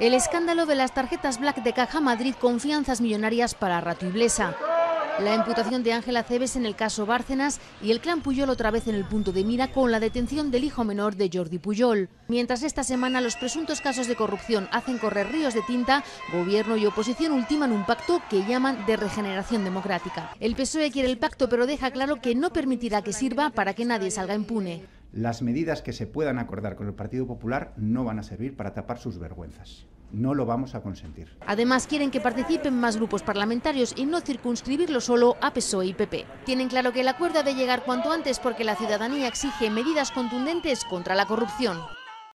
El escándalo de las tarjetas Black de Caja Madrid, confianzas millonarias para Rato La imputación de Ángela Cebes en el caso Bárcenas y el clan Puyol otra vez en el punto de mira con la detención del hijo menor de Jordi Puyol. Mientras esta semana los presuntos casos de corrupción hacen correr ríos de tinta, gobierno y oposición ultiman un pacto que llaman de regeneración democrática. El PSOE quiere el pacto pero deja claro que no permitirá que sirva para que nadie salga impune las medidas que se puedan acordar con el Partido Popular no van a servir para tapar sus vergüenzas. No lo vamos a consentir. Además, quieren que participen más grupos parlamentarios y no circunscribirlo solo a PSOE y PP. Tienen claro que el acuerdo ha de llegar cuanto antes porque la ciudadanía exige medidas contundentes contra la corrupción.